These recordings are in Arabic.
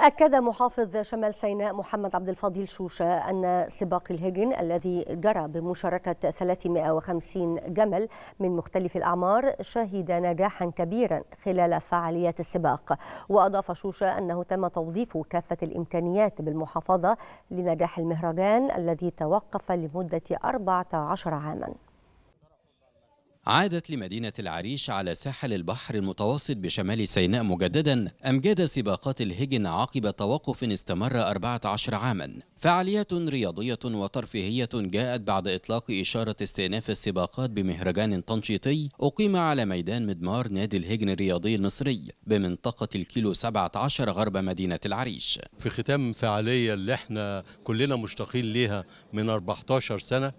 أكد محافظ شمال سيناء محمد عبد الفضيل شوشة أن سباق الهجن الذي جرى بمشاركة 350 جمل من مختلف الأعمار شهد نجاحا كبيرا خلال فعاليات السباق وأضاف شوشة أنه تم توظيف كافة الإمكانيات بالمحافظة لنجاح المهرجان الذي توقف لمدة 14 عاما عادت لمدينة العريش على ساحل البحر المتوسط بشمال سيناء مجددا أمجاد سباقات الهجن عقب توقف استمر 14 عاما فعاليات رياضية وترفيهية جاءت بعد إطلاق إشارة استئناف السباقات بمهرجان تنشيطي أقيم على ميدان مدمار نادي الهجن الرياضي المصري بمنطقة الكيلو 17 غرب مدينة العريش في ختام فعالية اللي احنا كلنا مشتاقين ليها من 14 سنة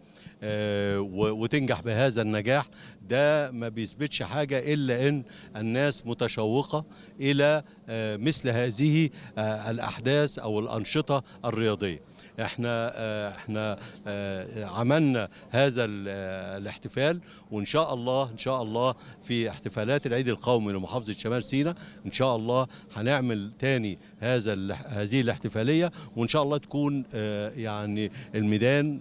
آه، وتنجح بهذا النجاح ده ما بيثبتش حاجة إلا أن الناس متشوقة إلى آه، مثل هذه آه، الأحداث أو الأنشطة الرياضية احنا آه، احنا آه، عملنا هذا آه، الاحتفال وان شاء الله ان شاء الله في احتفالات العيد القومي لمحافظه شمال سيناء ان شاء الله هنعمل تاني هذا هذه الاحتفاليه وان شاء الله تكون يعني الميدان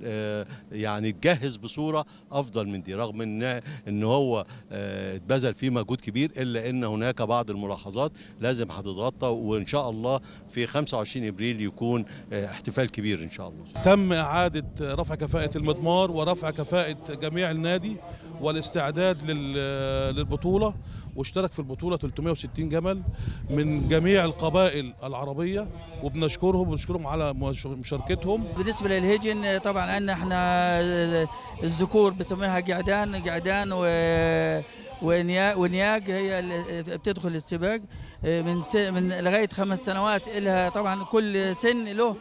يعني اتجهز بصوره افضل من دي رغم ان ان هو اتبذل فيه مجهود كبير الا ان هناك بعض الملاحظات لازم هتتغطى وان شاء الله في 25 ابريل يكون احتفال كبير ان شاء الله تم اعاده رفع كفاءه المضمار ورفع كفاءه جميع النادي والاستعداد للبطوله واشترك في البطوله 360 جمل من جميع القبائل العربيه وبنشكرهم وبنشكرهم على مشاركتهم بالنسبه للهجن طبعا عندنا احنا الذكور بنسميها قعدان قعدان و ونياق هي اللي بتدخل السباق من من لغايه خمس سنوات لها طبعا كل سن له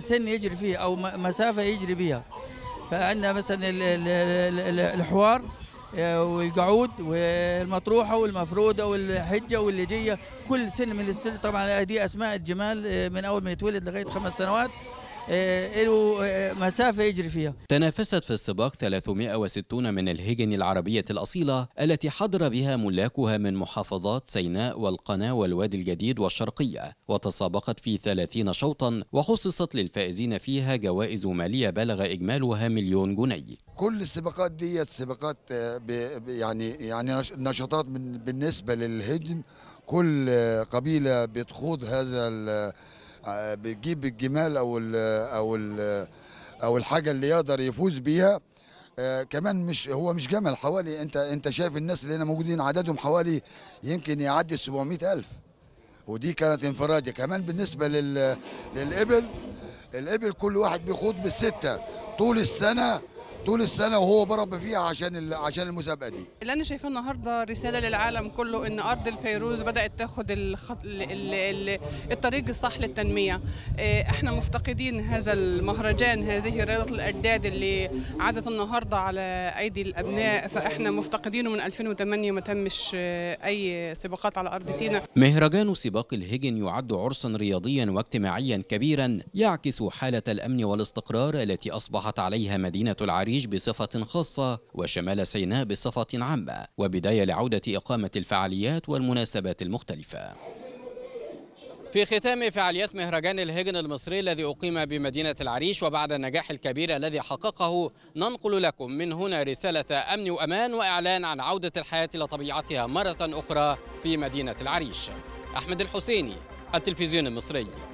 سن يجري فيه او مسافه يجري بها فعندنا مثلا الحوار آه، والقعود والمطروحه والمفروده والحجه واللجيه كل سن من السن طبعا دي اسماء الجمال آه، من اول ما يتولد لغايه خمس سنوات آه، له آه، مسافة يجري فيها تنافست في السباق 360 من الهجن العربية الأصيلة التي حضر بها ملاكها من محافظات سيناء والقناة والوادي الجديد والشرقية وتسابقت في 30 شوطا وخصصت للفائزين فيها جوائز مالية بلغ إجمالها مليون جنيه كل السباقات ديت سباقات آه، يعني يعني نشاطات بالنسبة للهجن كل قبيلة بتخوض هذا آه، بتجيب الجمال او ال او ال او الحاجه اللي يقدر يفوز بيها آه كمان مش هو مش جمل حوالي انت انت شايف الناس اللي هنا موجودين عددهم حوالي يمكن يعدي 700000 ودي كانت انفراجه كمان بالنسبه لل للابل الابل كل واحد بيخوض بالسته طول السنه طول السنه وهو بربي فيها عشان عشان المسابقه دي اللي انا شايفاه النهارده رساله للعالم كله ان ارض الفيروز بدات تاخد الخط... ال... ال... الطريق الصح للتنميه إيه، احنا مفتقدين هذا المهرجان هذه رياضه الاجداد اللي عادت النهارده على ايدي الابناء فاحنا مفتقدينه من 2008 ما تمش إيه، اي سباقات على ارض سيناء مهرجان سباق الهجن يعد عرسا رياضيا واجتماعيا كبيرا يعكس حاله الامن والاستقرار التي اصبحت عليها مدينه العريش الخليج بصفة خاصة وشمال سيناء بصفة عامة وبداية لعودة إقامة الفعاليات والمناسبات المختلفة في ختام فعاليات مهرجان الهجن المصري الذي أقيم بمدينة العريش وبعد النجاح الكبير الذي حققه ننقل لكم من هنا رسالة أمن وأمان وإعلان عن عودة الحياة إلى طبيعتها مرة أخرى في مدينة العريش أحمد الحسيني التلفزيون المصري